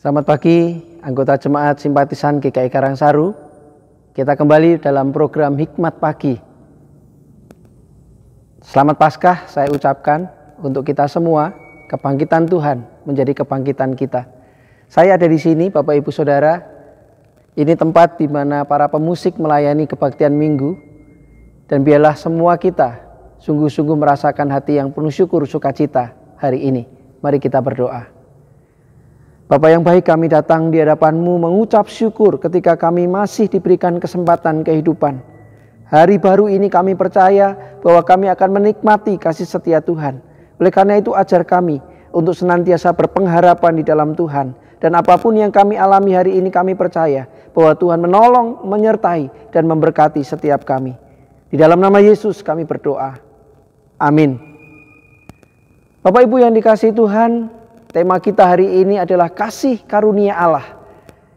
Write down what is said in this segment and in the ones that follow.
Selamat pagi, anggota jemaat simpatisan GKI Karangsaru. Kita kembali dalam program Hikmat Pagi. Selamat Paskah saya ucapkan untuk kita semua. Kebangkitan Tuhan menjadi kebangkitan kita. Saya ada di sini, Bapak Ibu Saudara. Ini tempat di mana para pemusik melayani kebaktian Minggu. Dan biarlah semua kita sungguh-sungguh merasakan hati yang penuh syukur sukacita hari ini. Mari kita berdoa. Bapa yang baik kami datang di hadapanmu mengucap syukur ketika kami masih diberikan kesempatan kehidupan. Hari baru ini kami percaya bahwa kami akan menikmati kasih setia Tuhan. Oleh karena itu ajar kami untuk senantiasa berpengharapan di dalam Tuhan. Dan apapun yang kami alami hari ini kami percaya bahwa Tuhan menolong, menyertai, dan memberkati setiap kami. Di dalam nama Yesus kami berdoa. Amin. Bapak Ibu yang dikasih Tuhan, Tema kita hari ini adalah kasih karunia Allah.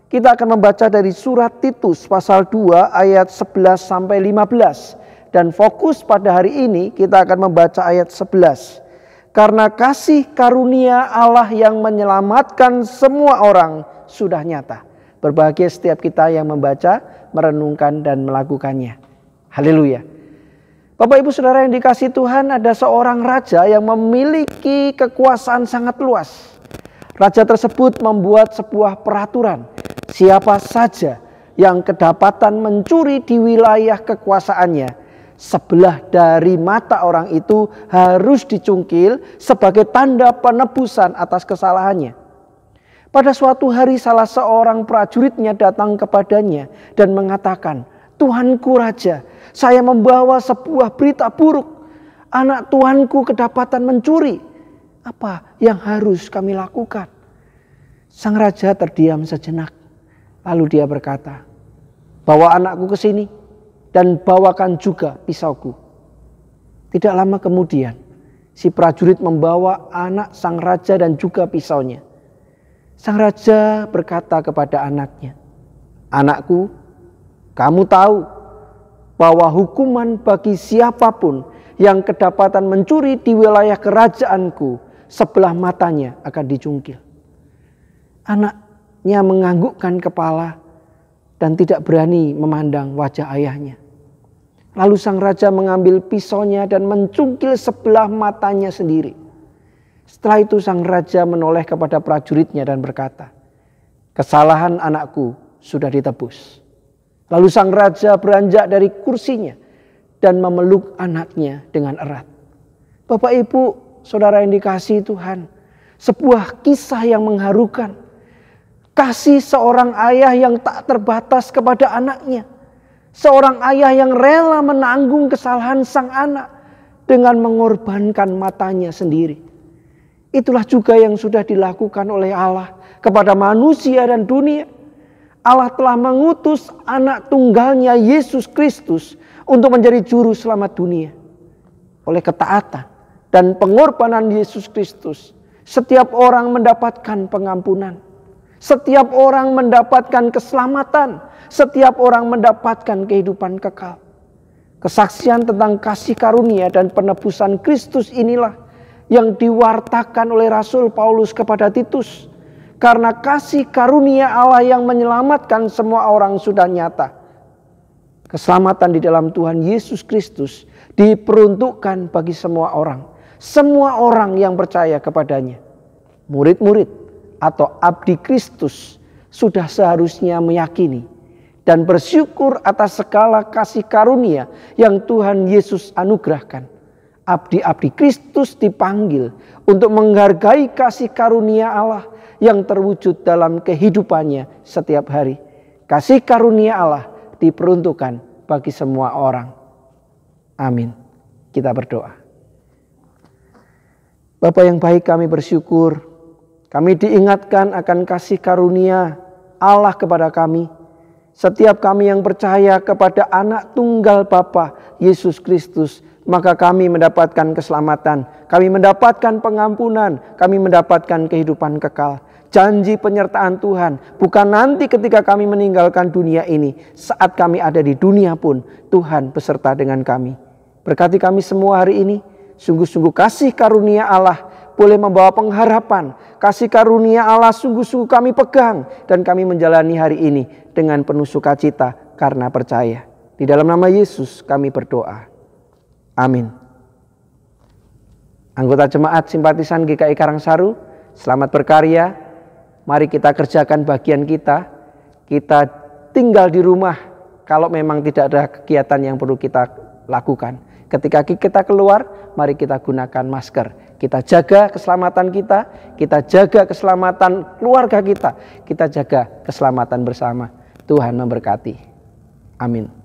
Kita akan membaca dari surat Titus pasal 2 ayat 11 sampai 15 dan fokus pada hari ini kita akan membaca ayat 11. Karena kasih karunia Allah yang menyelamatkan semua orang sudah nyata. Berbahagia setiap kita yang membaca, merenungkan dan melakukannya. Haleluya. Bapak Ibu Saudara yang dikasih Tuhan, ada seorang raja yang memiliki kekuasaan sangat luas. Raja tersebut membuat sebuah peraturan, siapa saja yang kedapatan mencuri di wilayah kekuasaannya, sebelah dari mata orang itu harus dicungkil sebagai tanda penebusan atas kesalahannya. Pada suatu hari salah seorang prajuritnya datang kepadanya dan mengatakan, Tuhanku Raja, saya membawa sebuah berita buruk. Anak Tuhanku kedapatan mencuri. Apa yang harus kami lakukan? Sang Raja terdiam sejenak. Lalu dia berkata, bawa anakku ke sini dan bawakan juga pisauku. Tidak lama kemudian, si prajurit membawa anak sang raja dan juga pisaunya. Sang raja berkata kepada anaknya, "Anakku, kamu tahu bahwa hukuman bagi siapapun yang kedapatan mencuri di wilayah kerajaanku sebelah matanya akan dicungkil. Anaknya menganggukkan kepala dan tidak berani memandang wajah ayahnya. Lalu sang raja mengambil pisaunya dan mencungkil sebelah matanya sendiri. Setelah itu sang raja menoleh kepada prajuritnya dan berkata, "Kesalahan anakku sudah ditebus." Lalu sang raja beranjak dari kursinya dan memeluk anaknya dengan erat. Bapak Ibu, saudara yang dikasih Tuhan, sebuah kisah yang mengharukan. Kasih seorang ayah yang tak terbatas kepada anaknya. Seorang ayah yang rela menanggung kesalahan sang anak dengan mengorbankan matanya sendiri. Itulah juga yang sudah dilakukan oleh Allah kepada manusia dan dunia Allah telah mengutus anak tunggalnya Yesus Kristus untuk menjadi juru selamat dunia. Oleh ketaatan dan pengorbanan Yesus Kristus, setiap orang mendapatkan pengampunan. Setiap orang mendapatkan keselamatan, setiap orang mendapatkan kehidupan kekal. Kesaksian tentang kasih karunia dan penebusan Kristus inilah yang diwartakan oleh Rasul Paulus kepada Titus karena kasih karunia Allah yang menyelamatkan semua orang sudah nyata. Keselamatan di dalam Tuhan Yesus Kristus diperuntukkan bagi semua orang. Semua orang yang percaya kepadanya. Murid-murid atau abdi Kristus sudah seharusnya meyakini dan bersyukur atas segala kasih karunia yang Tuhan Yesus anugerahkan. Abdi-abdi Kristus dipanggil untuk menghargai kasih karunia Allah yang terwujud dalam kehidupannya setiap hari. Kasih karunia Allah diperuntukkan bagi semua orang. Amin. Kita berdoa. Bapak yang baik kami bersyukur kami diingatkan akan kasih karunia Allah kepada kami. Setiap kami yang percaya kepada anak tunggal Bapa Yesus Kristus maka kami mendapatkan keselamatan, kami mendapatkan pengampunan, kami mendapatkan kehidupan kekal. Janji penyertaan Tuhan bukan nanti ketika kami meninggalkan dunia ini, saat kami ada di dunia pun Tuhan beserta dengan kami. Berkati kami semua hari ini, sungguh-sungguh kasih karunia Allah boleh membawa pengharapan, kasih karunia Allah sungguh-sungguh kami pegang dan kami menjalani hari ini dengan penuh sukacita karena percaya. Di dalam nama Yesus kami berdoa. Amin. Anggota jemaat simpatisan GKI Karangsaru, selamat berkarya. Mari kita kerjakan bagian kita. Kita tinggal di rumah kalau memang tidak ada kegiatan yang perlu kita lakukan. Ketika kita keluar, mari kita gunakan masker. Kita jaga keselamatan kita, kita jaga keselamatan keluarga kita, kita jaga keselamatan bersama. Tuhan memberkati. Amin.